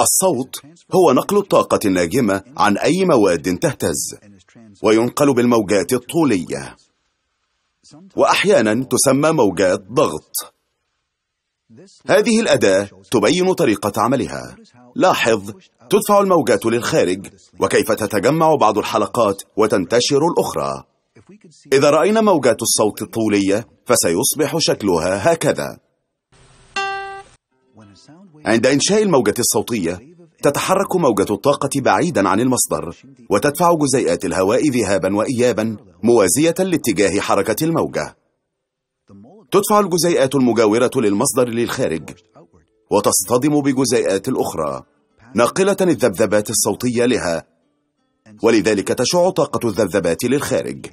الصوت هو نقل الطاقة الناجمة عن أي مواد تهتز وينقل بالموجات الطولية وأحيانا تسمى موجات ضغط هذه الأداة تبين طريقة عملها لاحظ تدفع الموجات للخارج وكيف تتجمع بعض الحلقات وتنتشر الأخرى إذا رأينا موجات الصوت الطولية فسيصبح شكلها هكذا عند إنشاء الموجة الصوتية تتحرك موجة الطاقة بعيدا عن المصدر وتدفع جزيئات الهواء ذهابا وإيابا موازية لاتجاه حركة الموجة تدفع الجزيئات المجاورة للمصدر للخارج وتصطدم بجزيئات الأخرى ناقلة الذبذبات الصوتية لها ولذلك تشع طاقة الذبذبات للخارج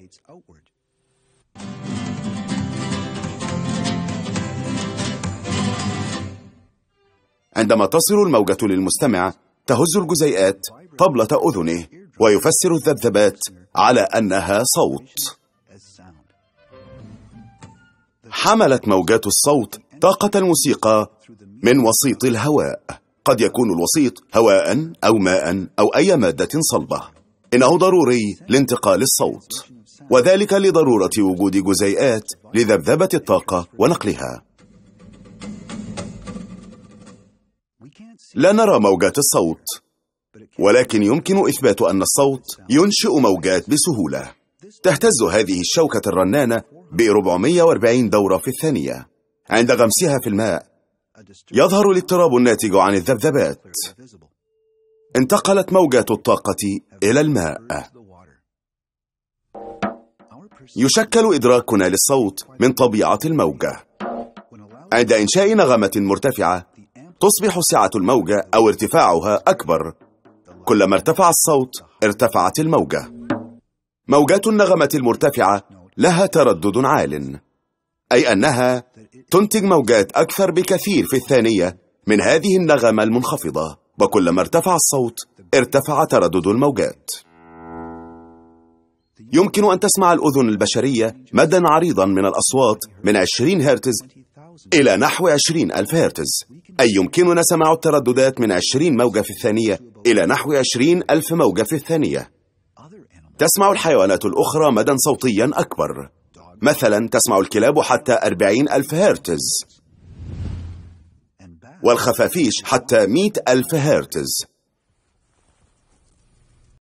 عندما تصل الموجة للمستمع تهز الجزيئات طبلة أذنه ويفسر الذبذبات على أنها صوت حملت موجات الصوت طاقة الموسيقى من وسيط الهواء قد يكون الوسيط هواء أو ماء أو أي مادة صلبة إنه ضروري لانتقال الصوت وذلك لضرورة وجود جزيئات لذبذبة الطاقة ونقلها لا نرى موجات الصوت ولكن يمكن إثبات أن الصوت ينشئ موجات بسهولة تهتز هذه الشوكة الرنانة ب 440 دورة في الثانية عند غمسها في الماء يظهر الاضطراب الناتج عن الذبذبات انتقلت موجات الطاقة إلى الماء يشكل إدراكنا للصوت من طبيعة الموجة عند إنشاء نغمة مرتفعة تصبح سعة الموجة أو ارتفاعها أكبر كلما ارتفع الصوت ارتفعت الموجة موجات النغمة المرتفعة لها تردد عال أي أنها تنتج موجات أكثر بكثير في الثانية من هذه النغمة المنخفضة وكلما ارتفع الصوت ارتفع تردد الموجات يمكن أن تسمع الأذن البشرية مدى عريضا من الأصوات من 20 هرتز إلى نحو 20 ألف هرتز أي يمكننا سماع الترددات من 20 موجة في الثانية إلى نحو 20 ألف موجة في الثانية تسمع الحيوانات الأخرى مدى صوتيا أكبر مثلا تسمع الكلاب حتى 40 ألف هرتز والخفافيش حتى 100 ألف هرتز